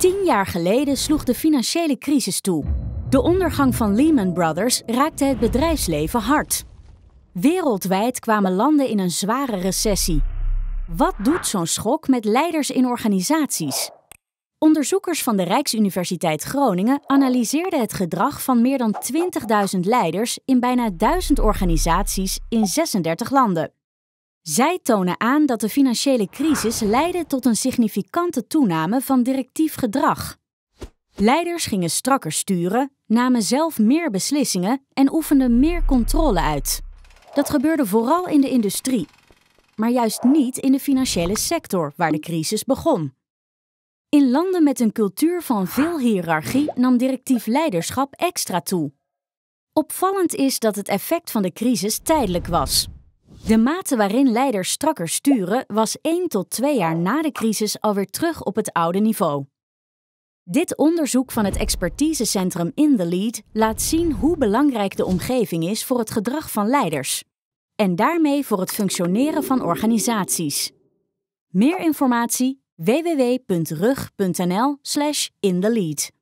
Tien jaar geleden sloeg de financiële crisis toe. De ondergang van Lehman Brothers raakte het bedrijfsleven hard. Wereldwijd kwamen landen in een zware recessie. Wat doet zo'n schok met leiders in organisaties? Onderzoekers van de Rijksuniversiteit Groningen analyseerden het gedrag van meer dan 20.000 leiders in bijna 1000 organisaties in 36 landen. Zij tonen aan dat de financiële crisis leidde tot een significante toename van directief gedrag. Leiders gingen strakker sturen, namen zelf meer beslissingen en oefenden meer controle uit. Dat gebeurde vooral in de industrie, maar juist niet in de financiële sector waar de crisis begon. In landen met een cultuur van veel hiërarchie nam directief leiderschap extra toe. Opvallend is dat het effect van de crisis tijdelijk was. De mate waarin leiders strakker sturen was 1 tot 2 jaar na de crisis alweer terug op het oude niveau. Dit onderzoek van het expertisecentrum In The Lead laat zien hoe belangrijk de omgeving is voor het gedrag van leiders en daarmee voor het functioneren van organisaties. Meer informatie www.rug.nl/in the lead.